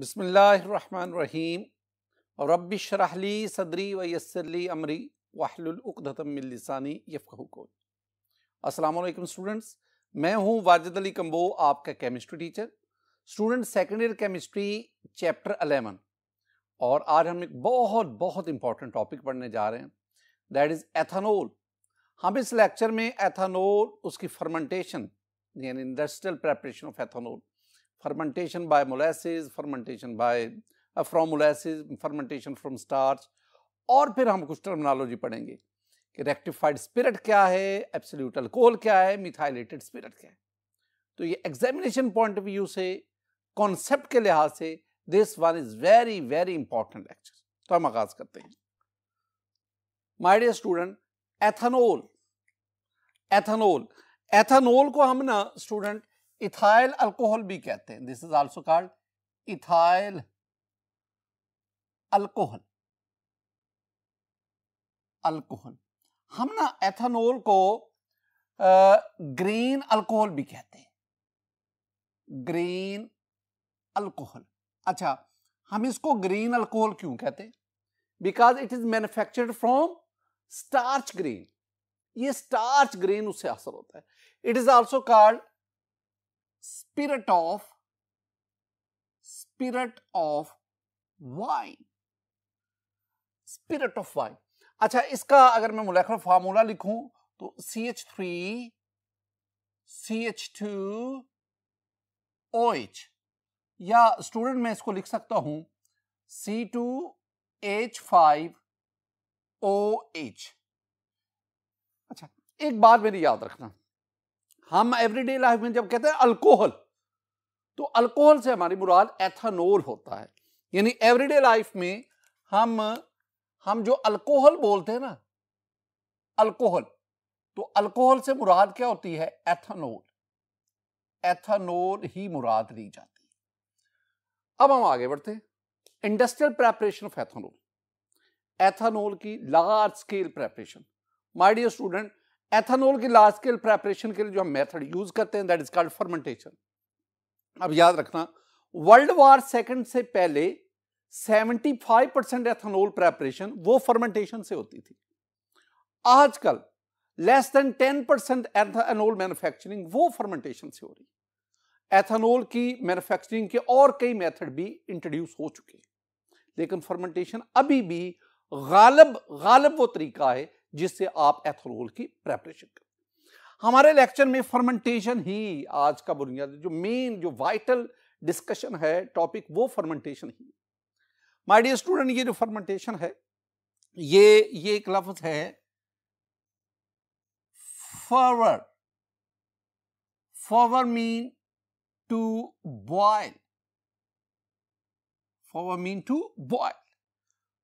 बसमीम और रबशरहली सदरी वयसरली अमरी यफ यफ़ोल असल स्टूडेंट्स मैं हूँ वाजिद अली कम्बो आपका chemistry teacher student second year chemistry chapter eleven और आज हम एक बहुत बहुत इंपॉर्टेंट टॉपिक पढ़ने जा रहे हैं दैट इज़ एथानोल हम इस लेक्चर में एथानोल उसकी फर्मेंटेशन यानी industrial preparation of ethanol fermentation by molasses, fermentation by uh, from molasses, fermentation from starch और फिर हम कुछ टर्मिनोलॉजी पढ़ेंगे कि रेक्टिफाइड स्पिरिट क्या है एब्सोल्यूट अल्कोहल क्या है मिथाइलेटेड स्पिरिट क्या है तो ये एग्जामिनेशन पॉइंट ऑफ व्यू से कॉन्सेप्ट के लिहाज से this one is very very important lecture तो हम आगाज करते हैं my dear student ethanol ethanol ethanol को हम ना स्टूडेंट इथाइल अल्कोहल भी कहते हैं this is also called ethyl alcohol alcohol हम ना एथानोल को आ, ग्रीन अल्कोहल भी कहते हैं ग्रीन अल्कोहल अच्छा हम इसको ग्रीन अल्कोहल क्यों कहते हैं because it is manufactured from starch grain ये स्टार्च ग्रीन उससे असर होता है it is also called spirit of spirit of wine spirit of wine अच्छा इसका अगर मैं मोलेकुलर फार्मूला लिखूं तो C H three C H two O H या स्टूडेंट मैं इसको लिख सकता हूं C two H five O H अच्छा एक बात मेरी याद रखना हम एवरीडे लाइफ में जब कहते हैं अल्कोहल तो अल्कोहल से हमारी मुराद एथानोल होता है यानी एवरीडे लाइफ में हम हम जो अल्कोहल बोलते हैं ना अल्कोहल तो अल्कोहल से मुराद क्या होती है एथानोल एथानोल ही मुराद ली जाती है अब हम आगे बढ़ते हैं industrial preparation of ethanol ethanol की large scale preparation my dear student ethanol की लार्ज स्केल प्रेपरेशन के लिए जो हम मेथड यूज करते हैं दैट इज कॉल्ड फर्मेंटेशन अब याद रखना वर्ल्ड वार सेकंड से पहले 75 परसेंट एथानोल प्रेपरेशन वो फर्मेंटेशन से होती थी आजकल less than 10 percent ethanol manufacturing वो फर्मेंटेशन से हो रही है एथानोल की मैन्युफैक्चरिंग के और कई मेथड भी इंट्रोड्यूस हो चुके हैं लेकिन फर्मेंटेशन अभी भी गालब गालब वो तरीका है जिससे आप एथोलोल की प्रेपरेशन करें हमारे लेक्चर में फर्मेंटेशन ही आज का बुनियाद जो मेन जो वाइटल डिस्कशन है टॉपिक वो फर्मेंटेशन ही माय डियर स्टूडेंट ये जो फर्मेंटेशन है ये ये एक लफ्ज है फॉरवर्ड फॉवर मीन टू बॉयल फॉवर मीन टू बॉयल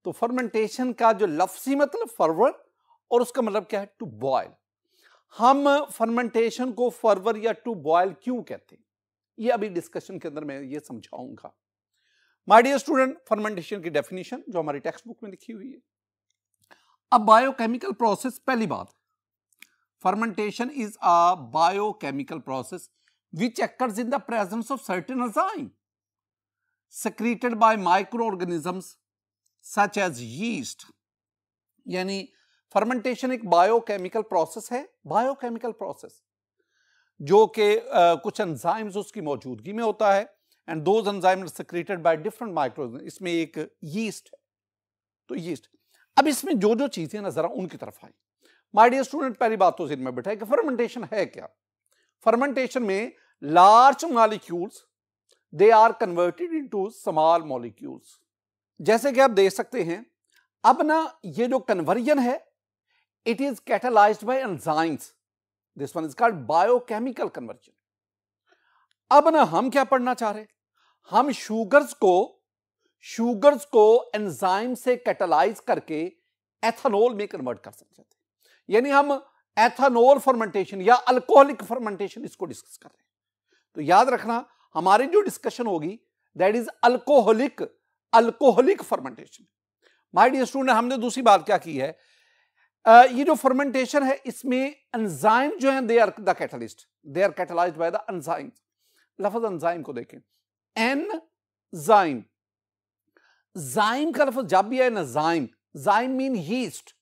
तो फर्मेंटेशन का जो लफ्जी मतलब फॉरवर्ड और उसका मतलब क्या है टू बॉयल हम फर्मेंटेशन को फर्वर या टू बॉयल क्यों कहते हैं ये अभी डिस्कशन के अंदर मैं ये समझाऊंगा माय डियर स्टूडेंट फर्मेंटेशन की डेफिनेशन जो हमारी टेक्स्ट बुक में लिखी हुई है अब बायोकेमिकल प्रोसेस पहली बात fermentation is a biochemical process which which in the presence of certain certain enzyme by micro organisms such as yeast यानी फर्मेंटेशन एक बायोकेमिकल प्रोसेस है बायोकेमिकल प्रोसेस जो कि कुछ एंजाइम्स उसकी मौजूदगी में होता है and those enzymes secreted by different micro इसमें एक यीस्ट है तो यीस्ट अब इसमें जो जो चीजें नजर आ उनकी तरफ आई माय डियर स्टूडेंट पहली बात तो जिनमें बैठा है कि फर्मेंटेशन है क्या फर्मेंटेशन में large molecules they are converted to small molecules जैसे कि आप देख सकते हैं अब ना ये जो कन्वर्जन है It is catalyzed by enzymes. This one is called biochemical conversion. अब ना हम क्या पढ़ना चाह रहे हम शुगर्स को शुगर्स को एंजाइम से कैटलाइज करके एथानोल में कन्वर्ट कर सकते थे यानी हम एथानोल फर्मेंटेशन या अल्कोहलिक फर्मेंटेशन इसको डिस्कस कर रहे हैं तो याद रखना हमारी जो डिस्कशन होगी that is alcoholic alcoholic fermentation my dear student हमने दूसरी बात क्या की है ये जो फर्मेंटेशन है इसमें एंजाइम जो है they are the catalyst they are catalyse by the enzyme लफज एंजाइम को देखें एन जाइम जाइम का लफज जब भी है ना जाइम mean yeast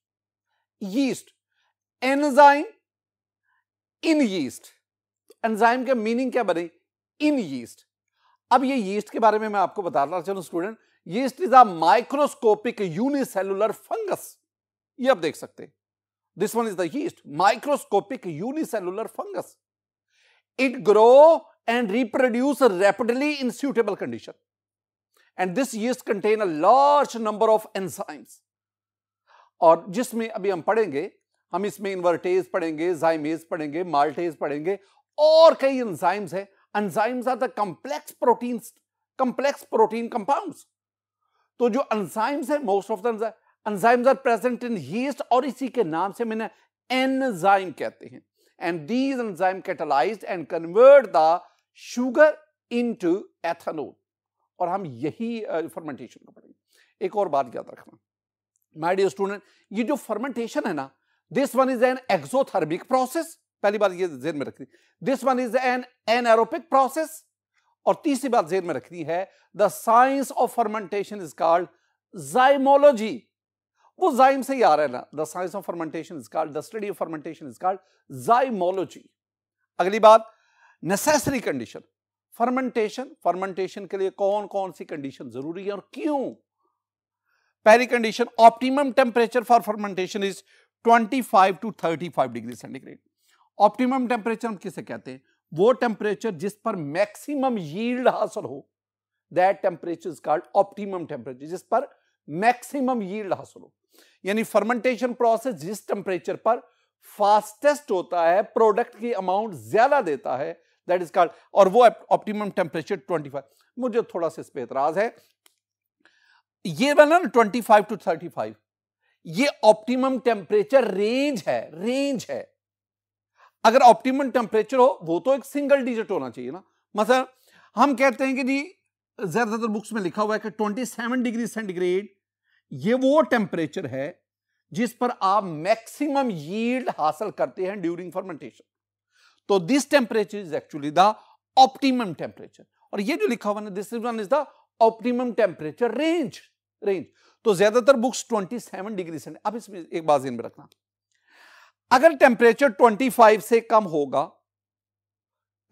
yeast enzyme in yeast enzyme का मीनिंग क्या बने इन यीस्ट अब ये यीस्ट के बारे में मैं आपको बता रहा चलू student yeast is a microscopic unicellular fungus ये आप देख सकते this one is the yeast microscopic unicellular fungus it grow and reproduce rapidly in suitable condition and this yeast contain a large number of enzymes और जिसमें अभी हम पढ़ेंगे हम इसमें इन्वर्टेज पढ़ेंगे जाइमेज पढ़ेंगे माल्टेज पढ़ेंगे और कई एंजाइम्स हैं enzymes are the complex protein complex protein compounds तो जो एंजाइम्स हैं most of the enzymes are present in yeast और इसी के नाम से मैंने एनजाइम कहते हैं and these enzyme catalyzed and convert the sugar into ethanol और हम यही फर्मेंटेशन को पढ़ेंगे एक और बात याद रखना माय डियर स्टूडेंट ये जो फर्मेंटेशन है ना this one is an exothermic process पहली बात ये जेन में रखनी this one is an anaerobic process और तीसरी बात जेन में रखनी है the science of fermentation is called zymology वो जाइम से ही आ रहा है ना the science of fermentation is called the study of fermentation is called zymology अगली बात नेसेसरी कंडीशन फर्मेंटेशन फर्मेंटेशन के लिए कौन कौन सी कंडीशन जरूरी है और क्यों पहली condition optimum temperature for fermentation is 25 to 35 degree centigrade optimum temperature हम किसे कहते हैं वो टेम्परेचर जिस पर मैक्सिमम यील्ड हासिल हो that temperature is called optimum temperature जिस पर मैक्सिमम यील्ड हासिल हो यानी फर्मेंटेशन प्रोसेस जिस टेम्परेचर पर फास्टेस्ट होता है प्रोडक्ट की अमाउंट ज्यादा देता है दैट इज कॉल्ड और वो ऑप्टिमम टेम्परेचर 25 मुझे थोड़ा सा इस पर एतराज है ये वाला ना 25 टू 35 ये ऑप्टिमम टेम्परेचर रेंज है रेंज है अगर ऑप्टिमम टेम्परेचर हो वो तो एक सिंगल डिजिट होना चाहिए ना मतलब हम कहते हैं कि जी ज्यादातर बुक्स में लिखा हुआ है कि 27 डिग्री सेंटीग्रेड ये वो टेम्परेचर है जिस पर आप मैक्सिमम यील्ड हासिल करते हैं ड्यूरिंग फर्मेंटेशन तो this temperature is actually the optimum temperature और ये जो लिखा हुआ है this one is the optimum temperature range range तो ज्यादातर बुक्स 27 डिग्री से अब इसमें एक बात में रखना अगर टेम्परेचर 25 से कम होगा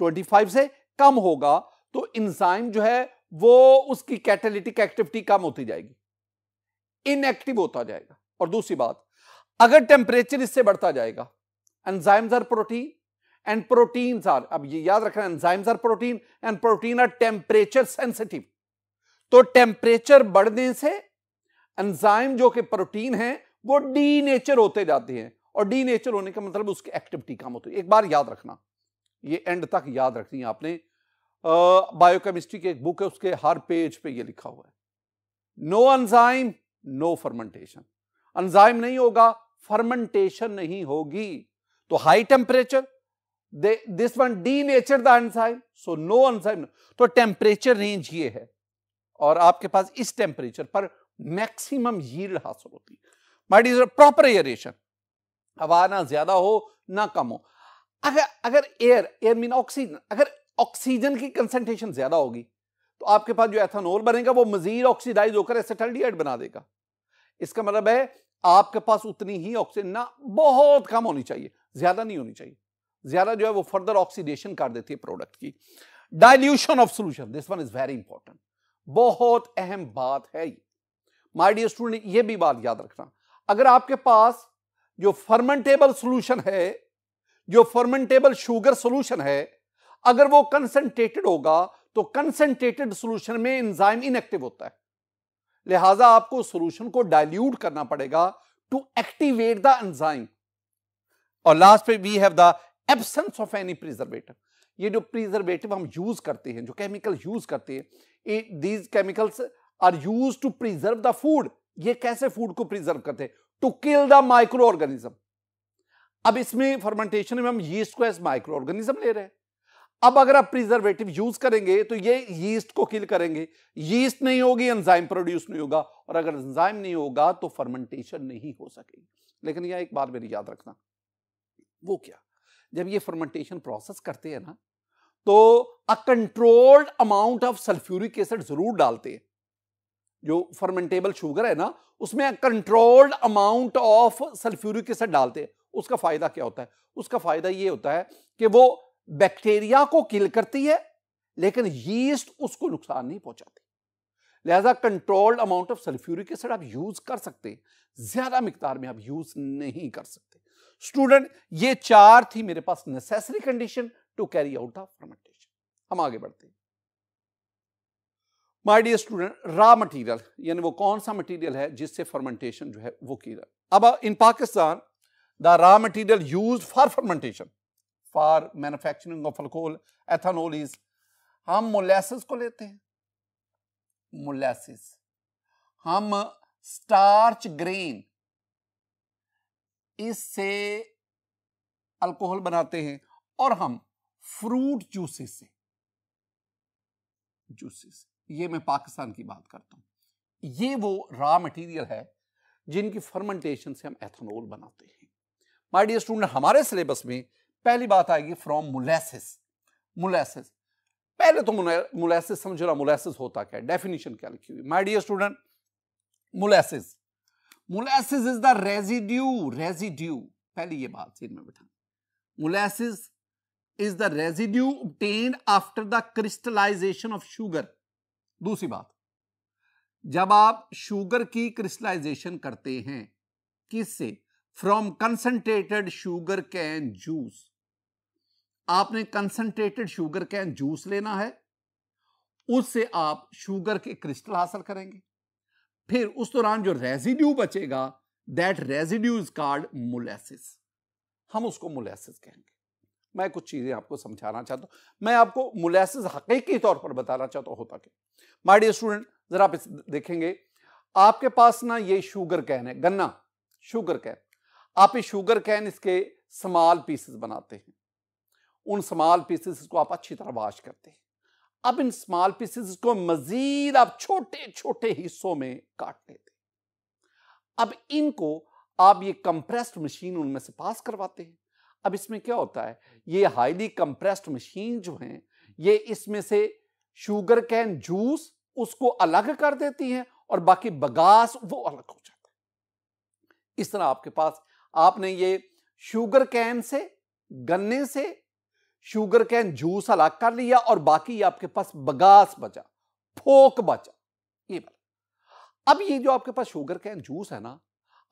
25 से कम होगा तो इंसाइम जो है वो उसकी कैटेलिटिक एक्टिविटी कम होती जाएगी इनएक्टिव होता जाएगा और दूसरी बात अगर टेम्परेचर इससे बढ़ता जाएगा enzymes are protein and proteins are अब ये याद रखना enzymes are protein and protein are temperature sensitive तो टेम्परेचर बढ़ने से एंजाइम जो कि प्रोटीन है वो डी नेचर होते जाते हैं और डी नेचर होने का मतलब उसकी एक्टिविटी कम होती है एक बार याद रखना ये एंड तक याद रखनी है आपने बायोकेमिस्ट्री की एक बुक है उसके हर पेज पे ये लिखा हुआ है no enzyme no fermentation enzyme नहीं होगा फर्मेंटेशन नहीं होगी तो high temperature this one denature the enzyme so no enzyme तो टेम्परेचर रेंज ये है और आपके पास इस टेम्परेचर पर मैक्सिमम यील्ड हासिल होती है माइट इज प्रॉपर एयरेशन हवा ना ज्यादा हो ना कम हो अगर अगर एयर एयर मीन ऑक्सीजन अगर ऑक्सीजन की कंसेंट्रेशन ज्यादा होगी तो आपके पास जो एथानोल बनेगा वो मजीद ऑक्सीडाइज होकर एसिटल्डिहाइड बना देगा इसका मतलब है आपके पास उतनी ही ऑक्सीजन ना बहुत कम होनी चाहिए ज्यादा नहीं होनी चाहिए ज्यादा जो है वो फर्दर ऑक्सीडेशन कर देती है प्रोडक्ट की dilution of solution this one is very important बहुत अहम बात है ये माय डियर स्टूडेंट ये भी बात याद रखना अगर आपके पास जो फर्मेंटेबल सोल्यूशन है जो फर्मेंटेबल शुगर सोल्यूशन है अगर वो कंसनट्रेटेड होगा तो कंसेंट्रेटेड सोल्यूशन में इंजाइम इनएक्टिव होता है लिहाजा आपको सोल्यूशन को डायल्यूट करना पड़ेगा टू एक्टिवेट द एंजाइम और लास्ट पे we have the absence of any preservative ये जो प्रिजर्वेटिव हम यूज करते हैं जो केमिकल यूज करते हैं these chemicals are use to preserve the food ये कैसे फूड को प्रिजर्व करते हैं to kill the micro organism अब इसमें फर्मेंटेशन में हम यीस्ट को एज माइक्रो ऑर्गेनिज्म ले रहे हैं अब अगर आप प्रिजर्वेटिव यूज करेंगे तो ये यीस्ट को किल करेंगे यीस्ट नहीं होगी एंजाइम प्रोड्यूस नहीं होगा और अगर एंजाइम नहीं होगा तो फर्मेंटेशन नहीं हो सकेगी लेकिन यह एक बार मेरी याद रखना वो क्या जब ये फर्मेंटेशन प्रोसेस करते हैं ना तो a controlled amount of sulphuric acid जरूर डालते हैं जो फर्मेंटेबल शुगर है ना उसमें controlled amount of sulphuric acid डालते हैं उसका फायदा क्या होता है उसका फायदा ये होता है कि वो बैक्टीरिया को किल करती है लेकिन यीस्ट उसको नुकसान नहीं पहुंचाती लिहाजा controlled amount of sulphuric acid आप यूज कर सकते हैं ज्यादा मिकदार में आप यूज नहीं कर सकते स्टूडेंट ये चार थी मेरे पास necessary condition to carry out the fermentation हम आगे बढ़ते हैं my dear student raw material यानी वो कौन सा मटेरियल है जिससे फर्मेंटेशन जो है वो की जाए अब in Pakistan the raw material use for fermentation for manufacturing of alcohol ethanol is हम मोलैसिस को लेते हैं मोलैसिस हम स्टार्च ग्रेन इससे अल्कोहल बनाते हैं और हम फ्रूट जूसेस से जूसेस ये मैं पाकिस्तान की बात करता हूं ये वो रॉ मटेरियल है जिनकी फर्मेंटेशन से हम एथेनॉल बनाते हैं माय डियर स्टूडेंट हमारे सिलेबस में पहली बात आएगी फ्रॉम मुलेसिस मुलेसिस पहले तो मुलेसिस समझ रहा मुलेसिस होता क्या डेफिनेशन क्या लिखी हुई my dear student molasses molasses is the residue residue पहली ये बात सीन में बैठा molasses is the residue obtain after the crystallisation of sugar दूसरी बात जब आप शुगर की क्रिस्टलाइजेशन करते हैं किससे from concentrated sugar cane juice आपने कंसनट्रेटेड शुगर कैन जूस लेना है उससे आप शुगर के क्रिस्टल हासिल करेंगे फिर उस दौरान जो रेजिड्यू बचेगा that residue is called molasses हम उसको मोलेसिस कहेंगे मैं कुछ चीज़ें आपको समझाना चाहता हूं मैं आपको मोलेसिस हकीकी तौर पर बताना चाहता हूँ होता क्या माय डियर स्टूडेंट ज़रा आप देखेंगे आपके पास ना ये शुगर कैन है गन्ना शुगर कैन आप इस शुगर कैन इसके स्मॉल पीसेस बनाते हैं उन स्मॉल पीसेस को आप अच्छी तरह वाश करते हैं अब इन स्मॉल पीसेस को मजीद आप छोटे छोटे हिस्सों में काट लेते अब इनको आप ये कंप्रेस्ड मशीन उनमें से पास करवाते हैं अब इसमें क्या होता है ये हाईली कंप्रेस्ड मशीन जो है ये इसमें से शुगर कैन जूस उसको अलग कर देती है और बाकी बगास वो अलग हो जाता है इस तरह आपके पास आपने ये शुगर कैन से गन्ने से शुगर कैन जूस अलग कर लिया और बाकी आपके पास बगास बचा फोक बचा ये बचा अब ये जो आपके पास शुगर कैन जूस है ना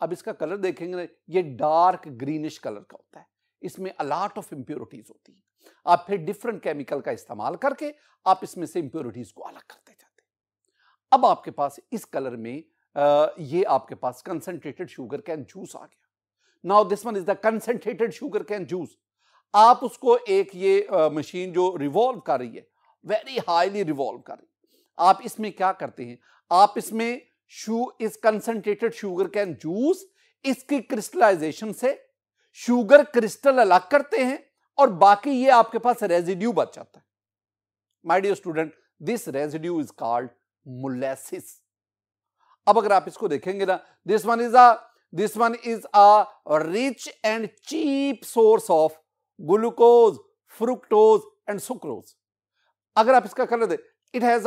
अब इसका कलर देखेंगे ये डार्क ग्रीनिश कलर का होता है इसमें अलाट ऑफ इंप्योरिटीज होती है आप फिर डिफरेंट केमिकल का इस्तेमाल करके आप इसमें से इंप्योरिटीज को अलग करते जाते अब आपके पास इस कलर में आ, ये आपके पास कंसनट्रेटेड शुगर कैन जूस आ गया now this one is the concentrated sugar cane juice आप उसको एक ये मशीन जो रिवॉल्व कर रही है वेरी हाईली रिवॉल्व कर रही है आप इसमें क्या करते हैं आप इसमें शू इस कंसनट्रेटेड शुगर कैन जूस इसकी क्रिस्टलाइजेशन से शुगर क्रिस्टल अलग करते हैं और बाकी ये आपके पास रेजिड्यू बच जाता है my dear student this residue is called molasses अब अगर आप इसको देखेंगे ना this one is a this one is a rich and cheap source of glucose fructose and sucrose अगर आप इसका कलर दे it has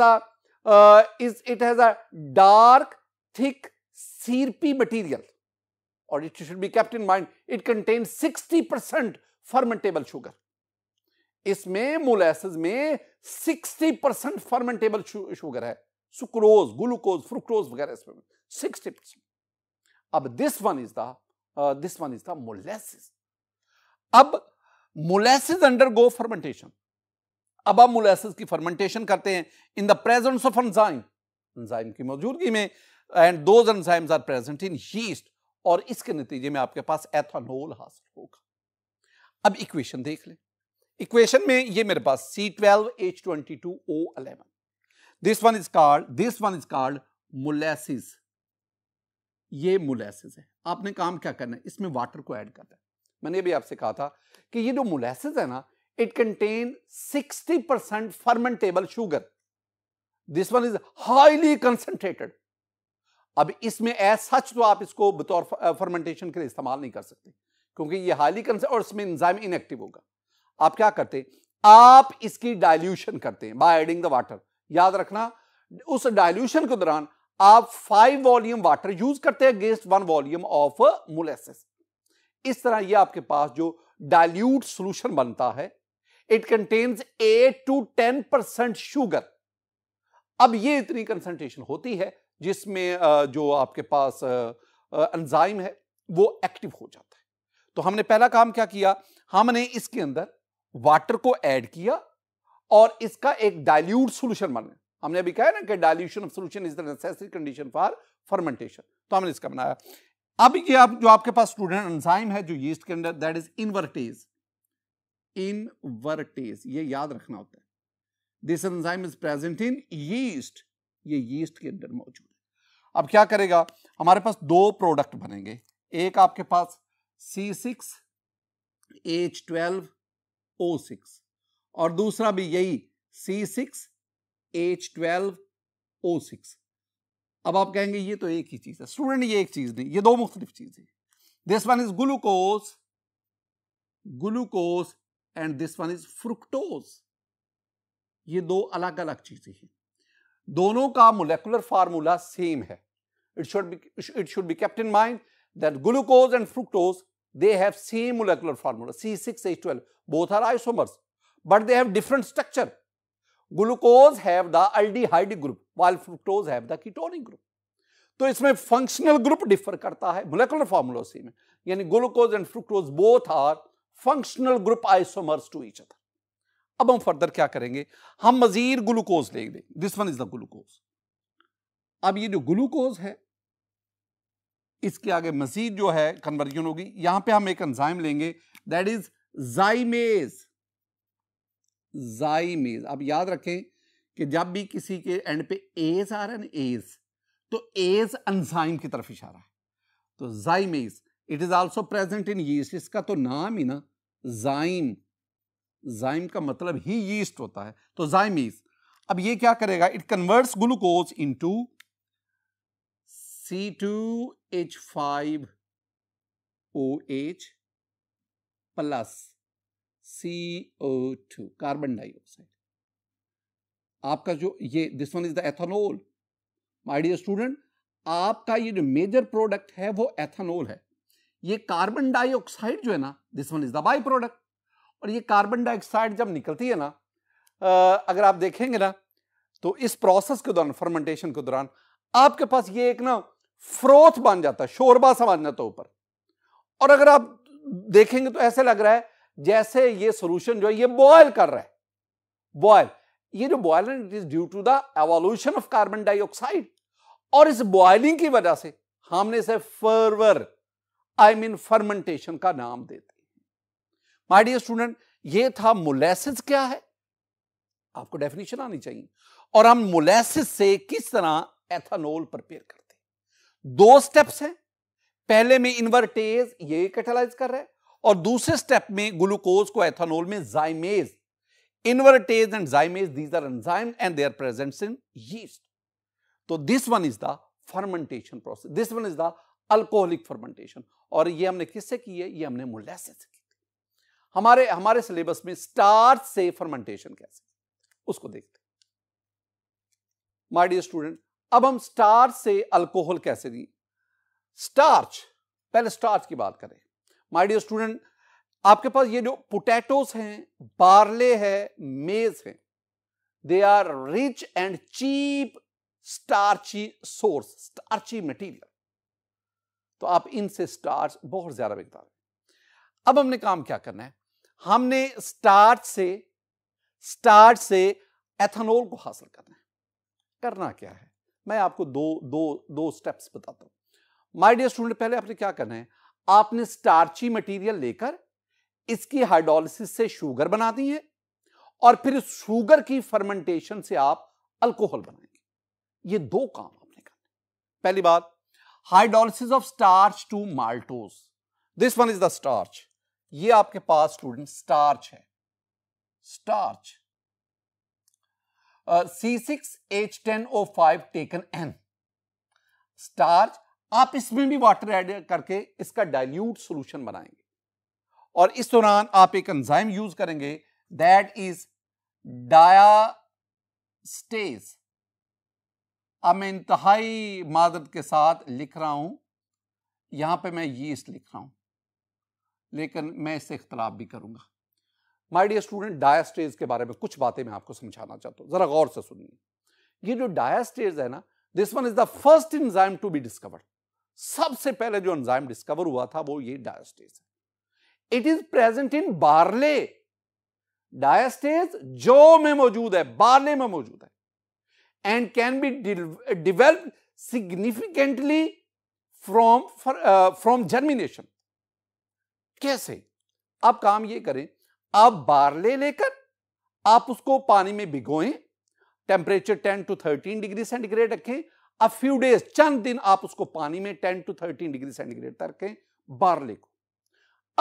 is it has a dark thick syrupy material और it should be kept in mind it contain sixty percent fermentable sugar इसमें molasses में sixty percent fermentable sugar है sucrose glucose fructose वगैरह इसमें 60 परसेंट अब this one is the this one is the molasses अब molasses undergo fermentation अब आप molasses की फर्मेंटेशन करते हैं in the presence of enzyme enzyme की मौजूदगी में एंड दो enzymes are present in yeast और इसके नतीजे में आपके पास एथानोल हासिल होगा अब इक्वेशन देख ले इक्वेशन में ये मेरे पास C twelve H twenty two O eleven this one is called this one is called molasses ये मोलेसेस है आपने काम क्या करना है इसमें वाटर को ऐड करना है मैंने भी आपसे कहा था कि ये जो मोलेसेस है ना it contain 60% percent fermentable sugar this one is highly concentrated अब इसमें एज सच तो आप इसको बतौर फर्मेंटेशन के लिए इस्तेमाल नहीं कर सकते क्योंकि ये हाईली कंसेंट और इसमें इंजाइम इनएक्टिव होगा आप क्या करते हैं आप इसकी डायल्यूशन करते हैं बाय एडिंग द वाटर याद रखना उस डायल्यूशन के दौरान आप फाइव वॉल्यूम वाटर यूज करते हैं against one volume of molasses इस तरह ये आपके पास जो डाइल्यूट सॉल्यूशन बनता है it contains eight to ten percent sugar अब ये इतनी कंसंट्रेशन होती है जिसमें जो आपके पास एंजाइम है वो एक्टिव हो जाता है तो हमने पहला काम क्या किया हमने इसके अंदर वाटर को ऐड किया और इसका एक डाइल्यूट सॉल्यूशन बनाया हमने अभी कहा ना कि dilution of solution is the necessary condition for fermentation तो हमने इसका बनाया अब ये आप जो आपके पास स्टूडेंट एंजाइम है जो यीस्ट के अंदर दैट इज इनवर्टेज इनवर्टेज ये याद रखना होता है this enzyme is present in yeast ये यीस्ट के अंदर मौजूद है अब क्या करेगा हमारे पास दो प्रोडक्ट बनेंगे एक आपके पास C six H twelve O six और दूसरा भी यही C six H twelve O six अब आप कहेंगे ये तो एक ही चीज है स्टूडेंट ये एक चीज नहीं ये दो मुख्तलिफ चीजें this one is glucose glucose and this one is fructose ये दो अलग अलग चीजें हैं दोनों का मोलेकुलर फार्मूला सेम है it should be it should be kept in mind that glucose and fructose they have same molecular formula C six H twelve both are isomers but they have different structure glucose have the aldehyde group while fructose have the ketonic group तो इसमें functional group differ करता है molecular फार्मोलोसी में यानी glucose and fructose both are functional group isomers to each other अब हम further क्या करेंगे हम मजीद ग्लूकोज ले लेंगे this one is the glucose अब ये जो ग्लूकोज है इसके आगे मजीद जो है कन्वर्जन होगी यहां पे हम एक एंजाइम लेंगे दैट इज जाइमेज जाइमेज अब याद रखें कि जब भी किसी के एंड पे एज आ रहा है ना एज तो एज अनजाइम की तरफ इशारा है तो zymase it is also present in yeast इसका तो नाम ही ना जाइम जाइम का मतलब ही यीस्ट होता है तो जाइमीज अब ये क्या करेगा it converts glucose into C two H five O H plus two carbon dioxide आपका जो ये this one is the ethanol my dear student आपका ये जो मेजर प्रोडक्ट है वो एथानोल है ये कार्बन डाइऑक्साइड जो है ना this one is the by product और ये कार्बन डाइऑक्साइड जब निकलती है ना अगर आप देखेंगे ना तो इस प्रोसेस के दौरान फर्मेंटेशन के दौरान आपके पास ये एक ना फ्रोथ बन जाता है शोरबा सा बन जाता है ऊपर और अगर आप देखेंगे तो ऐसे लग रहा है जैसे ये सोल्यूशन जो है ये बॉयल कर रहा है बॉयल ये जो बॉयल है it is due to the evolution of carbon dioxide और इस बॉयलिंग की वजह से हमने इसे फर्वर आई मीन फर्मेंटेशन का नाम दे दिया माय डियर स्टूडेंट ये था मोलेसिस क्या है आपको डेफिनेशन आनी चाहिए और हम मोलेसिस से किस तरह एथानोल प्रिपेयर करते हैं दो स्टेप्स हैं पहले में इन्वर्टेज ये कैटलाइज कर रहा है और दूसरे स्टेप में ग्लूकोज को एथानोल में zymase invertase and zymase these are enzyme and they are present in yeast तो this one is the fermentation process this one is the alcoholic fermentation और ये हमने किससे की है ये हमने मोलेसिस से की हमारे हमारे सिलेबस में स्टार्च से फर्मेंटेशन कैसे उसको देखते माय डियर स्टूडेंट अब हम स्टार से अल्कोहल कैसे दी स्टार्च पहले स्टार्च की बात करें माय डियर स्टूडेंट आपके पास ये जो पोटैटोस हैं बार्ले है मेज है they are rich and cheap starchy source starchy material तो आप इनसे स्टार्च बहुत ज्यादा मिलता है अब हमने काम क्या करना है हमने स्टार्च से स्टार्च से एथेनॉल को हासिल करना है करना क्या है मैं आपको दो दो दो स्टेप्स बताता हूं माय डियर स्टूडेंट पहले आपने क्या करना है आपने स्टार्ची मटेरियल लेकर इसकी हाइड्रोलिसिस से शुगर बना दी है और फिर शुगर की फर्मेंटेशन से आप अल्कोहल बनाएंगे ये दो काम आपने करने पहली बात hydrolysis of starch to maltose this one is the starch ये आपके पास स्टूडेंट स्टार्च है starch C six H ten O five taken n starch आप इसमें भी वाटर ऐड करके इसका डाइल्यूट सॉल्यूशन बनाएंगे और इस दौरान आप एक एंजाइम यूज करेंगे दैट इज स्टेज अब मैं इंतहाई मादत के साथ लिख रहा हूं यहां पे मैं यीस्ट लिख रहा हूं लेकिन मैं इससे इख्तलाफ भी करूंगा माय डियर स्टूडेंट डायास्टेज के बारे में कुछ बातें मैं आपको समझाना चाहता हूं जरा गौर से सुनिए ये जो डायास्टेज है ना this one is the first enzyme to be discovered सबसे पहले जो एंजाइम डिस्कवर हुआ था वो ये डायस्टेज है it is present in barley diastase जो में मौजूद है बार्ले में मौजूद है and can be develop significantly from from germination कैसे आप काम ये करें आप बार्ले लेकर आप उसको पानी में भिगोएं टेम्परेचर 10 टू 13 डिग्री सेंटीग्रेड रखें अ फ्यू डेज चंद दिन आप उसको पानी में ten to thirteen degree centigrade तक रखें बार्ले को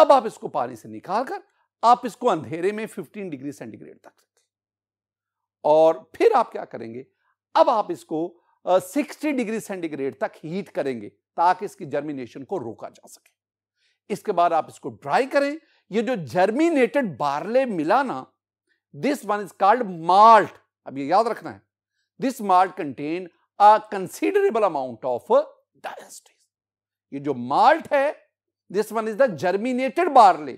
अब आप इसको पानी से निकालकर आप इसको अंधेरे में फिफ्टीन डिग्री सेंटीग्रेड तक रखें और फिर आप क्या करेंगे अब आप इसको सिक्सटी डिग्री सेंटीग्रेड तक हीट करेंगे ताकि इसकी जर्मिनेशन को रोका जा सके इसके बाद आप इसको ड्राई करें ये जो जर्मिनेटेड बार्ले मिला ना this one is called malt अब ये याद रखना है this malt contain a considerable amount of diastees. ये जो माल्ट है this one is the germinated barley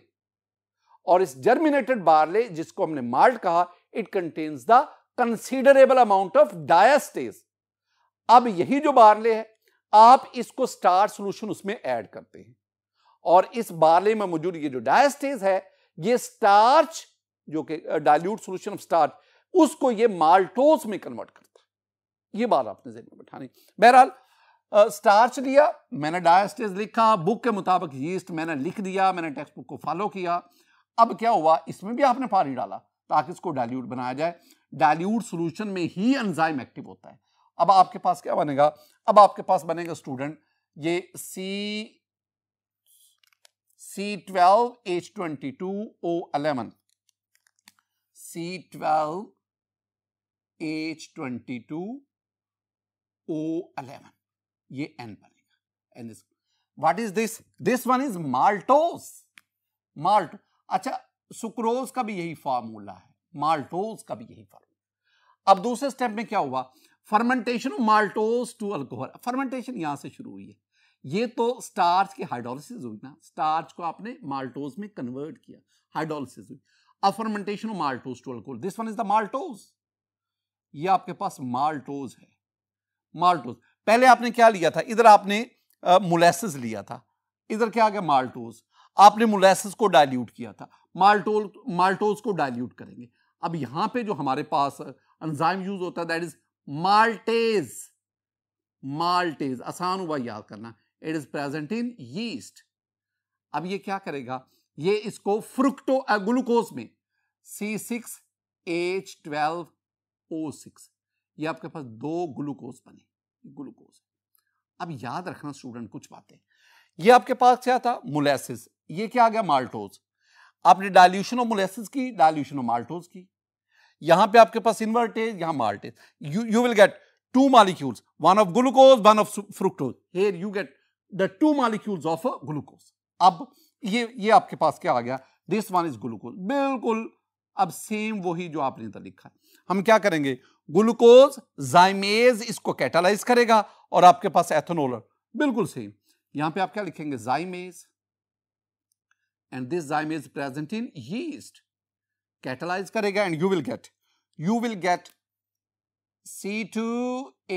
और इस जर्मिनेटेड बार्ले जिसको हमने माल्ट कहा it contains the considerable amount of diastase अब यही जो बार्ले है आप इसको स्टार सॉल्यूशन उसमें ऐड करते हैं और इस बार्ले में मौजूद ये जो डायस्टेज है ये स्टार्च जो कि डायल्यूट सॉल्यूशन ऑफ स्टार्च उसको ये माल्टोज में कन्वर्ट कर ये बात आपने जहन में बैठानी बहरहाल स्टार्च लिया मैंने डायस्टेज लिखा बुक के मुताबिक यीस्ट मैंने लिख दिया मैंने टेक्स्ट बुक को फॉलो किया अब क्या हुआ इसमें भी आपने पानी डाला ताकि इसको डाइल्यूट बनाया जाए डाइल्यूट सॉल्यूशन में ही एंजाइम एक्टिव होता है अब आपके पास क्या बनेगा अब आपके पास बनेगा स्टूडेंट ये C C twelve H twenty two O eleven C twelve H twenty two O eleven ये एन बनेगा n is what is this this one is maltose malt अच्छा सुक्रोज का भी यही फॉर्मूला है माल्टोज का भी यही फॉर्मूला अब दूसरे स्टेप में क्या हुआ fermentation maltose to alcohol fermentation यहां से शुरू हुई है ये तो स्टार्च की हाइड्रोलिसिस हुई ना स्टार्च को आपने माल्टोज में कन्वर्ट किया हाइड्रोलिसिस हुई अब fermentation maltose to alcohol this one is the maltose ये आपके पास माल्टोज है माल्टोज पहले आपने क्या लिया था इधर आपने मोलेसिस लिया था इधर क्या आ गया माल्टोज आपने मोलेसिस को डाइल्यूट किया था माल्टोल माल्टोज को डाइल्यूट करेंगे अब यहां पे जो हमारे पास अंजाइम यूज होता है दैट इज माल्टेज माल्टेज आसान हुआ याद करना it is present in yeast अब ये क्या करेगा ये इसको फ्रुक्टो ग्लूकोज में C six H twelve O six ये आपके पास दो ग्लूकोज बने ग्लूकोज अब याद रखना स्टूडेंट कुछ बातें ये आपके पास क्या था मोलेसिस ये क्या आ गया माल्टोज आपने डायल्यूशन ऑफ मोलेसिस की डायल्यूशन ऑफ माल्टोज की यहां पे आपके पास इन्वर्टेज यहां maltase you you will get two molecules one of glucose one of fructose here you get the two molecules of glucose अब ये ये आपके पास क्या आ गया दिस वन इज ग्लूकोज बिल्कुल अब सेम वही जो आपने इधर लिखा है हम क्या करेंगे ग्लूकोज जाइमेज इसको कैटालाइज करेगा और आपके पास एथेनोल बिल्कुल सही यहां पे आप क्या लिखेंगे zymase and this zymase present in yeast catalyse करेगा and you will get you will get C two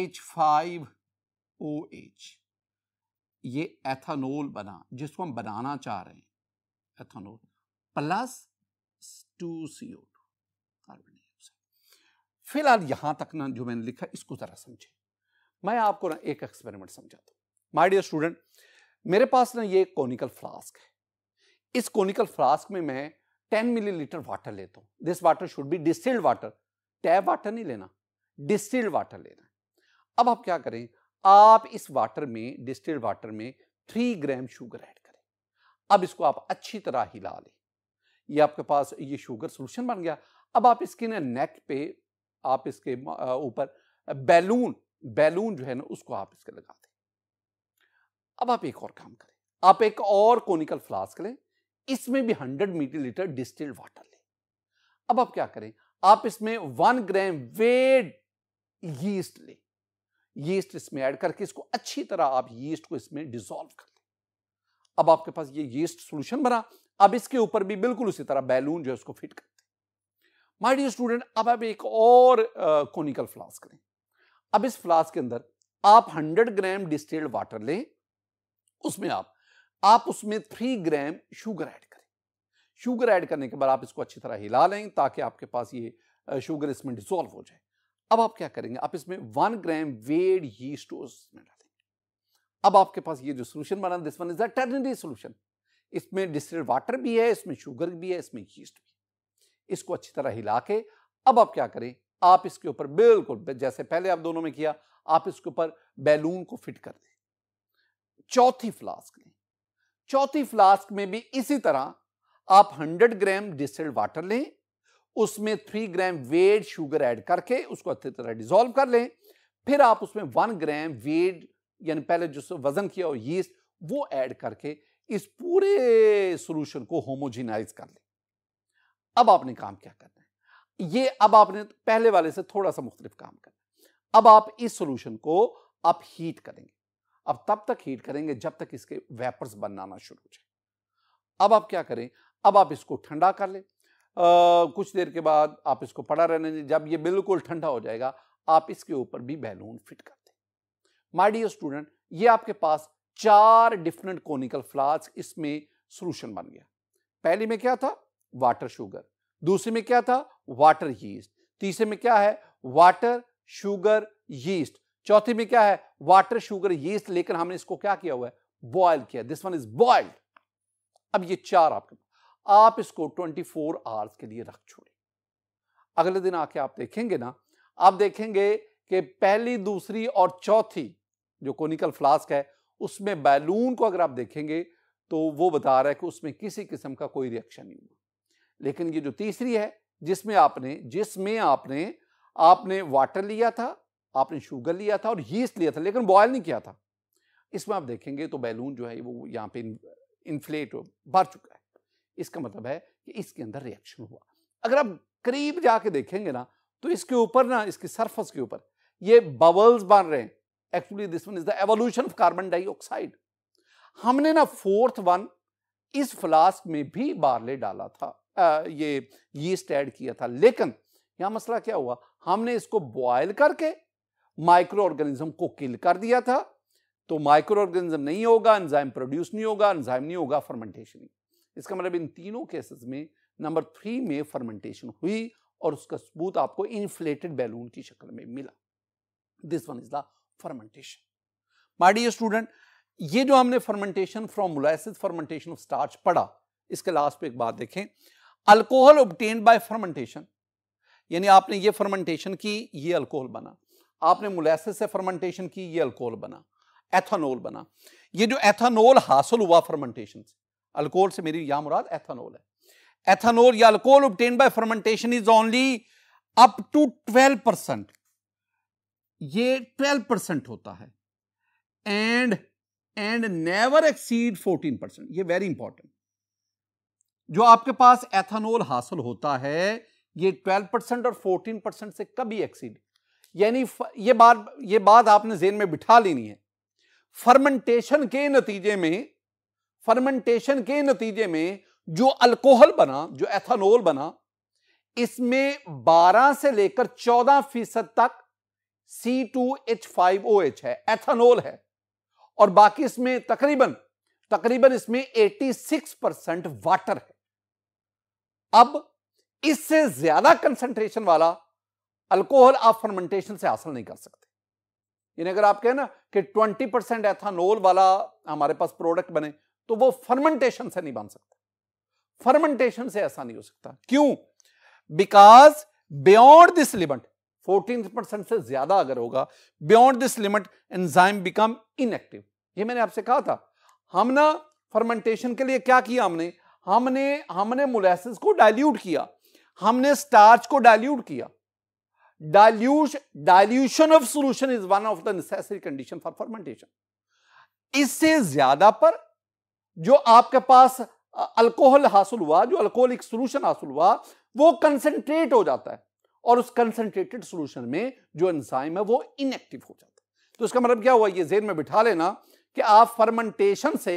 H five O H ये एथेनोल बना जिसको हम बनाना चाह रहे हैं ethanol plus two C O फिलहाल यहां तक ना जो मैंने लिखा इसको ज़रा समझे मैं आपको ना एक एक्सपेरिमेंट समझाता हूँ माय डियर स्टूडेंट मेरे पास ना ये कॉनिकल फ्लास्क है इस कॉनिकल फ्लास्क में मैं 10 मिलीलीटर वाटर लेता हूँ this water should be distilled water tap water नहीं लेना डिस्टिल्ड वाटर लेना अब आप क्या करें आप इस वाटर में डिस्टिल्ड वाटर में थ्री ग्राम शुगर ऐड करें अब इसको आप अच्छी तरह हिला लें ये आपके पास ये शुगर सोल्यूशन बन गया अब आप इसके ना नेक पे आप इसके ऊपर बैलून बैलून जो है ना उसको आप इसके लगा दें अब आप एक और काम करें आप एक और कोनिकल फ्लास्क लें इसमें भी हंड्रेड लीटर डिस्टिल्ड वाटर लें अब आप क्या करें आप इसमें वन ग्राम वेड यीस्ट लें यीस्ट इसमें ऐड करके इसको अच्छी तरह आप यीस्ट को इसमें डिसॉल्व कर लें अब आपके पास ये यीस्ट सॉल्यूशन बना अब इसके ऊपर भी बिल्कुल उसी तरह बैलून जो है उसको फिट कर माय डियर स्टूडेंट अब आप एक और कोनिकल फ्लास्क लें अब इस फ्लास्क के अंदर आप 100 ग्राम डिस्टिल्ड वाटर लें उसमें आप आप उसमें 3 ग्राम शुगर ऐड करें शुगर ऐड करने के बाद आप इसको अच्छी तरह हिला लें ताकि आपके पास ये शुगर इसमें डिजोल्व हो जाए अब आप क्या करेंगे आप इसमें वन ग्राम वेड यीस्ट में डालें अब आपके पास ये जो सोल्यूशन बना this one is a ternary solution इसमें डिस्टिल्ड वाटर भी है इसमें शुगर भी है इसमें यीस्ट भी है इसको अच्छी तरह हिला के अब आप क्या करें आप इसके ऊपर बिल्कुल जैसे पहले आप दोनों में किया आप इसके ऊपर बैलून को फिट कर दें चौथी फ्लास्क लें चौथी फ्लास्क में भी इसी तरह आप 100 ग्राम डिस्टिल्ड वाटर लें उसमें 3 ग्राम वेड शुगर ऐड करके उसको अच्छी तरह डिजोल्व कर लें फिर आप उसमें 1 ग्राम वेड यानी पहले जो वजन किया हो यीस्ट वो ऐड करके इस पूरे सॉल्यूशन को होमोजिनाइज कर लें अब आपने काम क्या करना है ये अब आपने पहले वाले से थोड़ा सा मुख्तलिफ काम करना है अब आप इस सोल्यूशन को आप हीट करेंगे अब तब तक हीट करेंगे जब तक इसके वेपर्स बनाना शुरू हो जाए अब आप क्या करें अब आप इसको ठंडा कर लें कुछ देर के बाद आप इसको पड़ा रहने दें जब ये बिल्कुल ठंडा हो जाएगा आप इसके ऊपर भी बैलून फिट कर दें माई डियर स्टूडेंट ये आपके पास चार डिफरेंट कोनिकल फ्लास्क इसमें सोल्यूशन बन गया पहले में क्या था वाटर शुगर दूसरे में क्या था वाटर यीस्ट तीसरे में क्या है वाटर शुगर यीस्ट चौथे में क्या है वाटर शुगर यीस्ट लेकर हमने इसको क्या किया हुआ है बॉयल किया दिस वन इज बॉइल्ड अब ये चार आपके आप इसको 24 फोर आवर्स के लिए रख छोड़े अगले दिन आके आप देखेंगे ना आप देखेंगे कि पहली दूसरी और चौथी जो कोनिकल फ्लास्क है उसमें बैलून को अगर आप देखेंगे तो वो बता रहा है कि उसमें किसी किस्म का कोई रिएक्शन नहीं हुआ लेकिन ये जो तीसरी है जिसमें आपने जिसमें आपने आपने वाटर लिया था आपने शुगर लिया था और यीस्ट लिया था लेकिन बॉयल नहीं किया था इसमें आप देखेंगे तो बैलून जो है वो यहाँ पे इन्फ्लेट भर चुका है इसका मतलब है कि इसके अंदर रिएक्शन हुआ अगर आप करीब जाके देखेंगे ना तो इसके ऊपर ना इसके सरफेस के ऊपर ये बबल्स बन रहे हैं actually this one is the evolution of carbon dioxide हमने ना फोर्थ वन इस फ्लास्क में भी बारले डाला था ये यीस्ट ऐड किया था लेकिन यहां मसला क्या हुआ हमने इसको बॉयल करके माइक्रो ऑर्गेनिज्म को किल कर दिया था तो माइक्रो ऑर्गेनिज्म नहीं होगा एंजाइम प्रोड्यूस नहीं होगा एंजाइम नहीं होगा फर्मेंटेशन इसका मतलब इन तीनों केसेस में नंबर थ्री में फर्मेंटेशन हुई और उसका सबूत आपको इन्फ्लेटेड बैलून की शक्ल में मिला this one is the fermentation my dear student ये जो हमने fermentation from molasses fermentation of starch पढ़ा इसके लास्ट पे एक बात देखें अल्कोहल ऑब्टेन बाय फर्मेंटेशन यानी आपने ये फर्मेंटेशन की ये अल्कोहल बना आपने मोलेसिस से फर्मेंटेशन की ये अल्कोहल बना एथानोल बना ये जो एथानोल हासिल हुआ फर्मेंटेशन से अल्कोहल से मेरी या मुराद एथानोल है एथानोल या alcohol obtain by fermentation is only up to twelve percent ये ट्वेल्व परसेंट होता है and and never exceed fourteen percent ये वेरी इंपॉर्टेंट जो आपके पास एथानोल हासिल होता है ये 12 परसेंट और 14 परसेंट से कभी एक्सीड यानी ये बात ये बात आपने जेन में बिठा लेनी है फर्मेंटेशन के नतीजे में फर्मेंटेशन के नतीजे में जो अल्कोहल बना जो एथानोल बना इसमें 12 से लेकर 14 फीसद तक C two H five O H है एथानोल है और बाकी इसमें तकरीबन तकरीबन इसमें 86 परसेंट वाटर है अब इससे ज्यादा कंसंट्रेशन वाला अल्कोहल आप फर्मेंटेशन से हासिल नहीं कर सकते अगर आप कहें ना कि 20 परसेंट एथानोल वाला हमारे पास प्रोडक्ट बने तो वो फर्मेंटेशन से नहीं बन सकता फर्मेंटेशन से ऐसा नहीं हो सकता क्यों because beyond this limit 14 percent से ज्यादा अगर होगा beyond this limit enzyme become inactive ये मैंने आपसे कहा था हम ना फर्मेंटेशन के लिए क्या किया हमने हमने हमने मोलेसिस को डाइल्यूट किया हमने स्टार्च को डाइल्यूट किया dilution dilution of solution is one of the necessary condition for fermentation इससे ज्यादा पर जो आपके पास अल्कोहल हासिल हुआ जो अल्कोहलिक सॉल्यूशन हासिल हुआ वो कंसेंट्रेट हो जाता है और उस कंसेंट्रेटेड सॉल्यूशन में जो एंजाइम है वो इनएक्टिव हो जाता है तो इसका मतलब क्या हुआ ये जेन में बिठा लेना कि आप फर्मेंटेशन से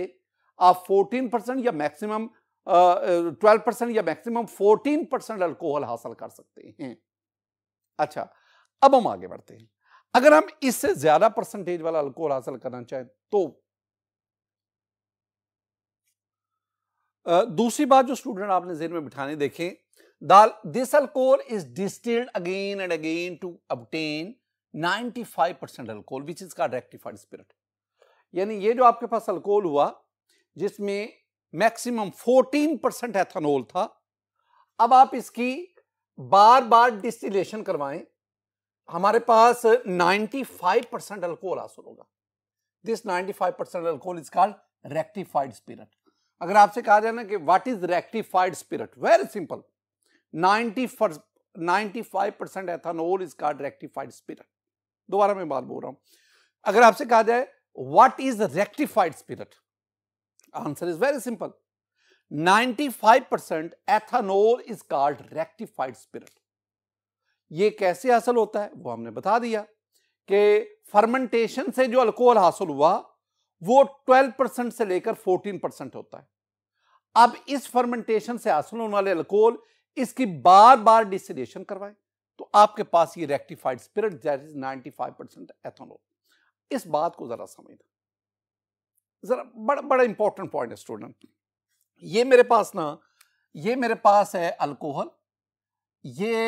आप 14 परसेंट या मैक्सिमम ट्वेल्व परसेंट या मैक्सिमम फोर्टीन परसेंट अल्कोहल हासिल कर सकते हैं अच्छा अब हम आगे बढ़ते हैं अगर हम इससे ज्यादा परसेंटेज वाला अल्कोहल हासिल करना चाहें तो दूसरी बात जो स्टूडेंट आपने जेन में बिठाने देखें दाल this alcohol is distilled again and again to ninety 95 percent alcohol which is का रेक्टिफाइड स्पिरिट यानी ये जो आपके पास अल्कोहल हुआ जिसमें मैक्सिमम 14 परसेंट एथानोल था अब आप इसकी बार बार डिस्टिलेशन करवाएं हमारे पास 95 परसेंट अल्कोहल हासिल होगा this 95 percent alcohol is called rectified spirit अगर आपसे कहा जाए ना कि what is rectified spirit very simple 90 95 percent ethanol is called rectified spirit दोबारा मैं बात बोल रहा हूं अगर आपसे कहा जाए what is rectified spirit Answer is very simple. 95% ethanol is called rectified spirit. ये कैसे हासिल होता है वो हमने बता दिया कि फर्मेंटेशन से जो अल्कोहल हासिल हुआ वो 12% से लेकर 14% होता है अब इस फर्मेंटेशन से हासिल होने वाले अल्कोहल इसकी बार बार डिसिलेशन करवाए तो आपके पास ये rectified spirit that is 95% ethanol इस बात को जरा समझना ज़रा बड़ा बड़ा इंपॉर्टेंट पॉइंट है स्टूडेंट ये मेरे पास ना ये मेरे पास है अल्कोहल ये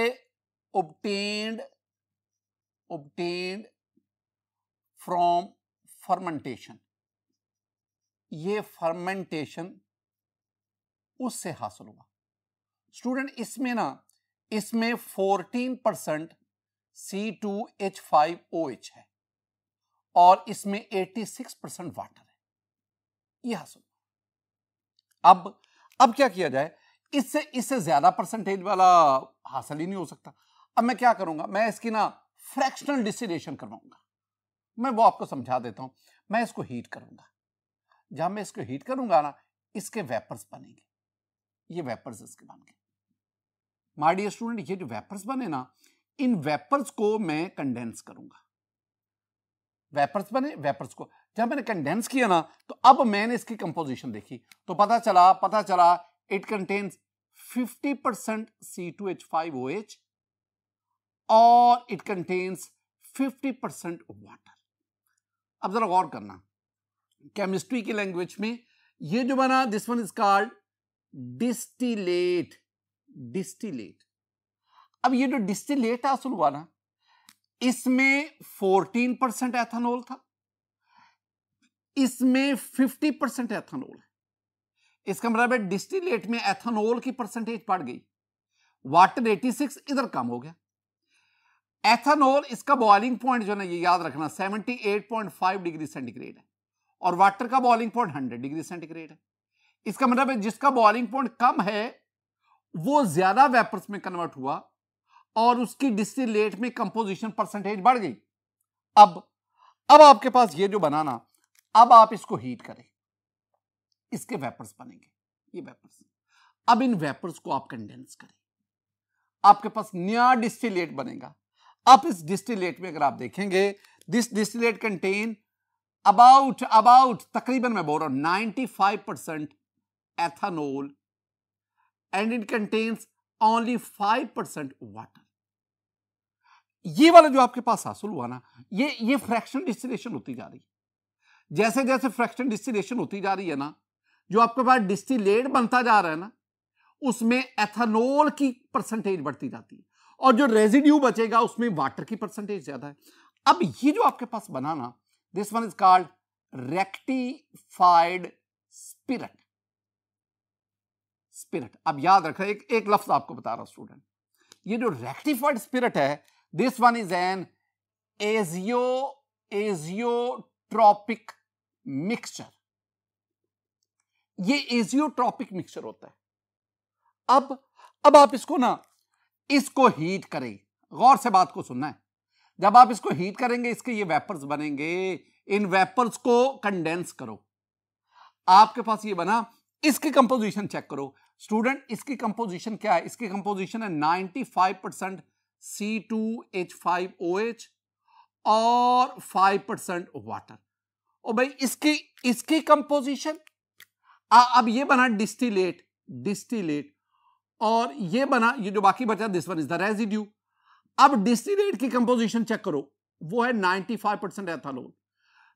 ओबटेंड ओबटेंड फ्रॉम फर्मेंटेशन ये फर्मेंटेशन उससे हासिल हुआ स्टूडेंट इसमें ना इसमें 14 percent C two H five O H है और इसमें 86 परसेंट वाटर ये हासिल अब अब क्या किया जाए इससे इससे ज्यादा परसेंटेज वाला हासिल ही नहीं हो सकता अब मैं क्या करूंगा मैं इसकी ना फ्रैक्शनल डिस्टिलेशन करवाऊंगा मैं वो आपको समझा देता हूं मैं इसको हीट करूंगा जहां मैं इसको हीट करूंगा ना इसके वेपर्स बनेंगे ये वेपर्स इसके बन गए डियर स्टूडेंट ये जो वेपर्स बने ना इन वेपर्स को मैं कंडेंस करूंगा वेपर्स बने वेपर्स को जब मैंने कंडेंस किया ना तो अब मैंने इसकी कंपोजिशन देखी तो पता चला पता चला it contains 50% percent C two H five O H और इट कंटेन्स 50% परसेंट वाटर अब जरा गौर करना केमिस्ट्री की लैंग्वेज में ये जो बना this one is called distillate distillate अब ये जो डिस्टिलेट है असल हुआ ना इसमें 14 परसेंट एथानोल था इसमें 50 परसेंट एथानोल है इसका मतलब है डिस्टिलेट में एथानोल की परसेंटेज बढ़ गई वाटर 86 इधर कम हो गया एथानोल इसका बॉइलिंग पॉइंट जो है ना ये याद रखना 78.5 डिग्री सेंटीग्रेड है और वाटर का बॉइलिंग पॉइंट 100 डिग्री सेंटीग्रेड है इसका मतलब है जिसका बॉइलिंग पॉइंट कम है वो ज्यादा वेपर्स में कन्वर्ट हुआ और उसकी डिस्टिलेट में कंपोजिशन परसेंटेज बढ़ गई अब अब आपके पास ये जो बनाना अब आप इसको हीट करें इसके वेपर्स बनेंगे ये वेपर्स अब इन वेपर्स को आप कंडेंस करें आपके पास नया डिस्टिलेट बनेगा अब इस डिस्टिलेट में अगर आप देखेंगे this distillate contain about about तकरीबन मैं बोल रहा हूं ninety five percent ethanol and it contains only five percent water ये वाला जो आपके पास हासिल हुआ ना ये ये फ्रैक्शन डिस्टिलेशन होती जा रही है जैसे जैसे फ्रैक्शन डिस्टिलेशन होती जा रही है ना जो आपके पास डिस्टिलेट बनता जा रहा है ना उसमें एथानोल की परसेंटेज बढ़ती जाती है और जो रेजिड्यू बचेगा उसमें वाटर की परसेंटेज ज्यादा है अब ये जो आपके पास ना this one is called rectified spirit spirit अब याद रखा एक एक लफ्ज आपको बता रहा स्टूडेंट ये जो रेक्टिफाइड स्पिरिट है this one is an azeo azeotropic mixture ये एजियोट्रॉपिक मिक्सचर होता है अब अब आप इसको ना इसको हीट करें गौर से बात को सुनना है जब आप इसको हीट करेंगे इसके ये वेपर्स बनेंगे इन वेपर्स को कंडेंस करो आपके पास ये बना इसकी कंपोजिशन चेक करो स्टूडेंट इसकी कंपोजिशन क्या है इसकी कंपोजिशन है 95 percent C two H five O H और 5 परसेंट वाटर और भाई इसकी इसकी कंपोजिशन अब ये बना डिस्टिलेट डिस्टिलेट और ये बना ये जो बाकी बचा this one is the residue अब डिस्टिलेट की कंपोजिशन चेक करो वो है 95 परसेंट एथालोन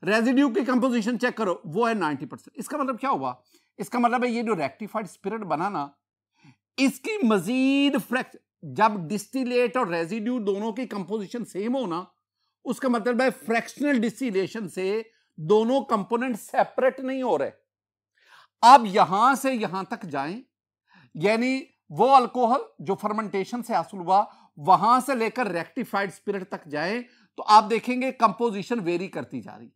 रेजिड्यू की कंपोजिशन चेक करो वो है 90 परसेंट इसका मतलब क्या हुआ इसका मतलब है ये जो रेक्टिफाइड स्पिरिट बना ना इसकी मजीद फ्रैक्चर जब डिस्टिलेट और रेजिड्यू दोनों की कंपोजिशन सेम हो ना उसका मतलब है फ्रैक्शनल डिस्टिलेशन से दोनों कंपोनेंट सेपरेट नहीं हो रहे आप यहां से यहां तक जाएं यानी वो अल्कोहल जो फर्मेंटेशन से हासिल हुआ वहां से लेकर रेक्टिफाइड स्पिरिट तक जाएं तो आप देखेंगे कंपोजिशन वेरी करती जा रही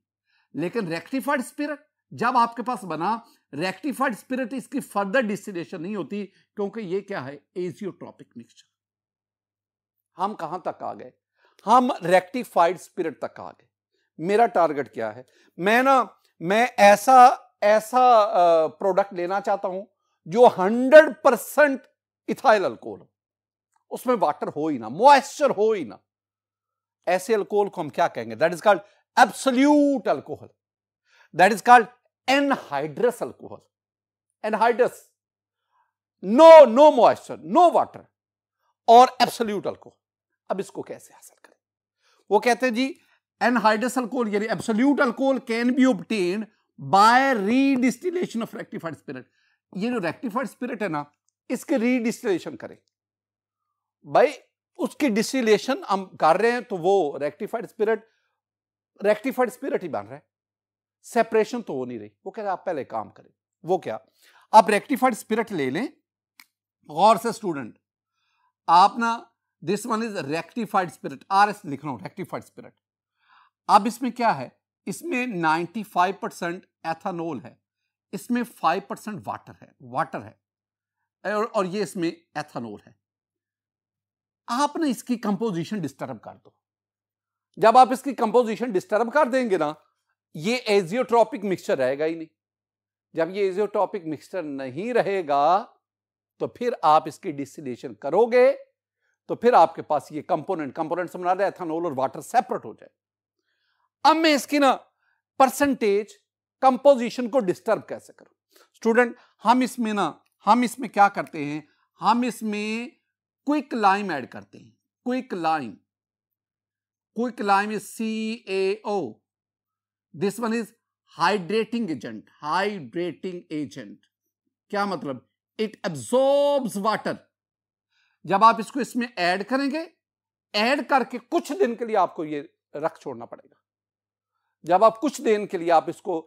लेकिन रेक्टिफाइड स्पिरिट जब आपके पास बना रेक्टिफाइड स्पिरिट इसकी फर्दर डिस्टिलेशन नहीं होती क्योंकि ये क्या है एजियोट्रॉपिक मिक्सचर हम कहां तक आ गए हम रेक्टिफाइड स्पिरिट तक आ गए मेरा टारगेट क्या है मैं ना मैं ऐसा ऐसा प्रोडक्ट लेना चाहता हूं जो हंड्रेड परसेंट इथाइल अल्कोहल उसमें वाटर हो ही ना मॉइस्चर हो ही ना ऐसे अल्कोहल को हम क्या कहेंगे that is called absolute alcohol that is called anhydrous alcohol anhydrous no no moisture no water और एब्सोल्यूट अल्कोहल अब इसको कैसे हासिल करें वो कहते हैं जी एनहाइड्रस अल्कोहल यानी absolute alcohol can be obtain by redistillation of rectified spirit ये जो रेक्टिफाइड स्पिरिट है ना इसके रीडिस्टिलेशन करें भाई उसकी डिस्टिलेशन हम कर रहे हैं तो वो रेक्टिफाइड स्पिरिट रेक्टिफाइड स्पिरिट ही बन रहा है सेपरेशन तो हो नहीं रही वो कह रहे आप पहले काम करें वो क्या आप रेक्टिफाइड स्पिरिट ले लें गौर से स्टूडेंट आप ना this one is rectified spirit R S लिख रहा हूं रेक्टिफाइड स्पिरिट अब इसमें क्या है इसमें 95 परसेंट एथानोल है इसमें 5 परसेंट वाटर है वाटर है और, और ये इसमें एथानोल है आपने इसकी कंपोजिशन डिस्टर्ब कर दो जब आप इसकी कंपोजिशन डिस्टर्ब कर देंगे ना ये एजियोट्रॉपिक मिक्सचर रहेगा ही नहीं जब ये एजियोट्रॉपिक मिक्सचर नहीं रहेगा तो फिर आप इसकी डिस्टिलेशन करोगे तो फिर आपके पास ये कंपोनेंट कंपोनेंट समझा रहे एथानोल और वाटर सेपरेट हो जाए अब मैं इसकी ना परसेंटेज कंपोजिशन को डिस्टर्ब कैसे करूं स्टूडेंट हम इसमें ना हम इसमें क्या करते हैं हम इसमें क्विक लाइम ऐड करते हैं quick lime quick lime is C A O this one is hydrating agent hydrating agent क्या मतलब इट एब्जॉर्ब्स वाटर जब आप इसको इसमें ऐड करेंगे ऐड करके कुछ दिन के लिए आपको ये रख छोड़ना पड़ेगा जब आप कुछ देन के लिए आप इसको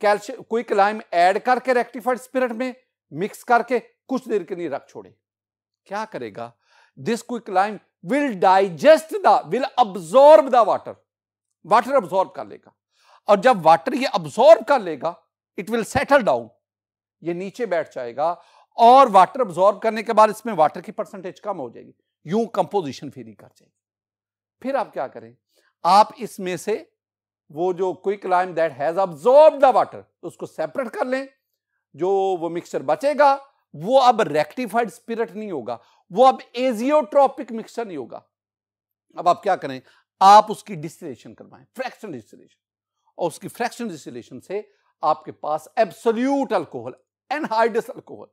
कैल्शियम क्विक लाइम ऐड करके रेक्टिफाइड स्पिरिट में मिक्स करके कुछ देर के लिए रख छोड़े क्या करेगा this quick lime will digest the will absorb the water water absorb कर लेगा और जब वाटर ये अब्जॉर्ब कर लेगा इट विल सेटल डाउन ये नीचे बैठ जाएगा और वाटर अब्जॉर्ब करने के बाद इसमें वाटर की परसेंटेज कम हो जाएगी यूं कंपोजिशन फेरी कर जाएगी फिर आप क्या करें आप इसमें से वो जो quick lime that has absorb the water उसको सेपरेट कर लें जो वो मिक्सचर बचेगा वो अब रेक्टिफाइड स्पिरिट नहीं होगा वो अब एजियोट्रॉपिक मिक्सचर नहीं होगा अब आप क्या करें आप उसकी डिस्टिलेशन करवाएं फ्रैक्शन डिस्टिलेशन और उसकी फ्रैक्शन डिस्टिलेशन से आपके पास एब्सोल्यूट अल्कोहल एनहाइड्रस अल्कोहल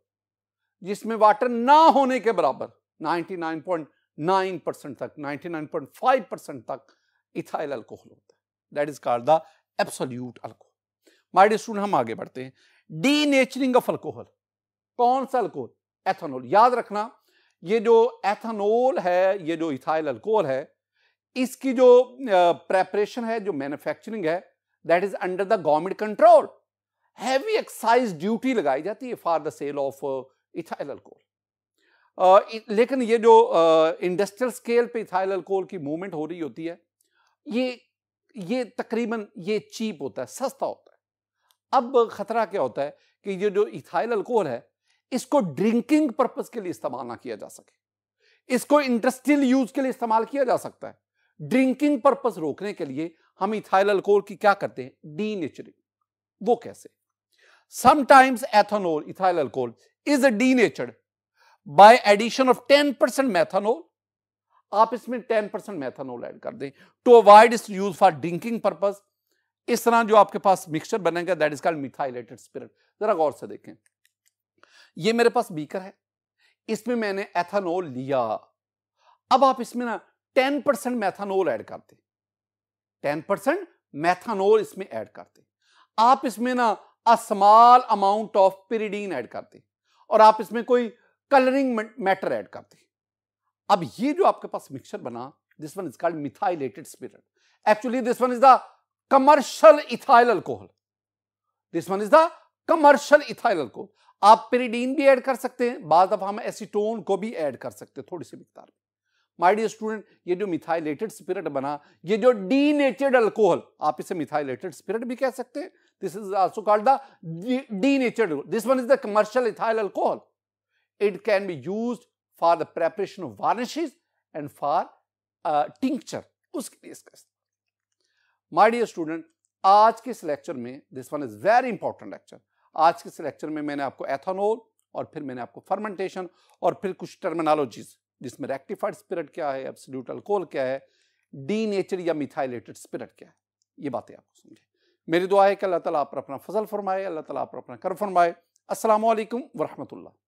जिसमें वाटर ना होने के बराबर 99.9 परसेंट तक 99.5 परसेंट तक इथाइल अल्कोहल होता है that is called the absolute alcohol my dear student हम आगे बढ़ते हैं डी नेचरिंग ऑफ अल्कोहल कौन सा अल्कोहल एथानोल याद रखना ये जो एथानोल है ये जो इथाइल अल्कोहल है इसकी जो प्रेपरेशन है जो मैन्युफैक्चरिंग है that is under the government control heavy excise duty लगाई जाती है for the sale of ethyl alcohol लेकिन ये जो इंडस्ट्रियल स्केल पे इथाइल अल्कोहल की मूवमेंट हो रही होती है ये ये तकरीबन ये चीप होता है सस्ता होता है अब ख़तरा क्या होता है कि ये जो इथाइल अल्कोहल है इसको ड्रिंकिंग पर्पज़ के लिए इस्तेमाल ना किया जा सके इसको इंडस्ट्रियल यूज़ के लिए इस्तेमाल किया जा सकता है ड्रिंकिंग पर्पज़ रोकने के लिए हम इथाइल अल्कोहल की क्या करते हैं डी नेचरिंग वो कैसे sometimes alcohol is a denature by addition of ten percent methanol आप इसमें टेन परसेंट मैथानोल एड कर दें टू अवॉइड इस यूज फॉर ड्रिंकिंग पर्पज इस तरह जो आपके पास मिक्सचर बनेगा that is called methylated spirit जरा गौर से देखें ये मेरे पास बीकर है इसमें मैंने एथानोल लिया अब आप इसमें ना टेन परसेंट मैथानोल ऐड करते टेन परसेंट मैथानोल इसमें ऐड करते आप इसमें ना a small amount of pyridine add करते और आप इसमें कोई कलरिंग मैटर ऐड करते अब ये जो आपके पास मिक्सचर बना this one is called methylated spirit actually this one is the commercial ethyl alcohol this one is the commercial ethyl alcohol आप पेरिडीन भी ऐड कर सकते हैं बाद दफा हम एसीटोन को भी ऐड कर सकते हैं थोड़ी सी मिकदार में माय डियर स्टूडेंट ये जो मिथाइलेटेड स्पिरिट बना ये जो डीनेचर्ड अल्कोहल आप इसे मिथाइलेटेड स्पिरिट भी कह सकते हैं this is also called the denatured this one is the commercial ethyl alcohol it can be used for the preparation of varnishes and for tincture उसके लिए इसका माय डियर स्टूडेंट आज के इस लेक्चर में this one is very important lecture आज के इस लेक्चर में मैंने आपको एथानोल और फिर मैंने आपको फर्मेंटेशन और फिर कुछ टर्मिनोलॉजीज जिसमें रेक्टिफाइड स्पिरिट क्या है एब्सोल्यूट अल्कोहल क्या है डी नेचर या मिथाइलेटेड स्पिरिट क्या है ये बातें आपको समझे मेरी दुआ है कि अल्लाह ताला आप पर अपना फजल फरमाए अल्लाह ताला आप पर अपना कर फरमाए असलकम वरहमतुल्ला